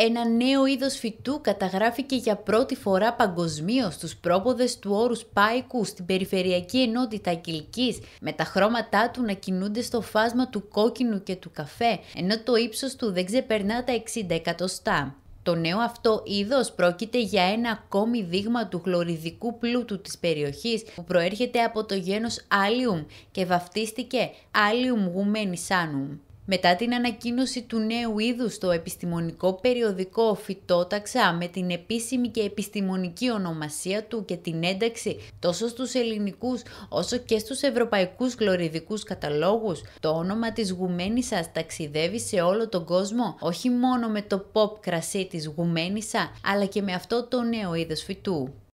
ένα νέο είδος φυτού καταγράφηκε για πρώτη φορά παγκοσμίως στους πρόποδες του όρους Πάικου στην περιφερειακή ενότητα Κιλκής, με τα χρώματά του να κινούνται στο φάσμα του κόκκινου και του καφέ, ενώ το ύψος του δεν ξεπερνά τα 60 εκατοστά. Το νέο αυτό είδος πρόκειται για ένα ακόμη δείγμα του χλωριδικού πλούτου της περιοχής που προέρχεται από το γένος Allium και βαφτίστηκε Allium Γουμένισάνουμ. Μετά την ανακοίνωση του νέου είδους στο επιστημονικό περιοδικό Φυτόταξα με την επίσημη και επιστημονική ονομασία του και την ένταξη τόσο στους ελληνικούς όσο και στους ευρωπαϊκούς γλωριδικούς καταλόγους, το όνομα της Γουμένισας ταξιδεύει σε όλο τον κόσμο, όχι μόνο με το pop κρασί της Γουμένισα, αλλά και με αυτό το νέο είδος φυτού.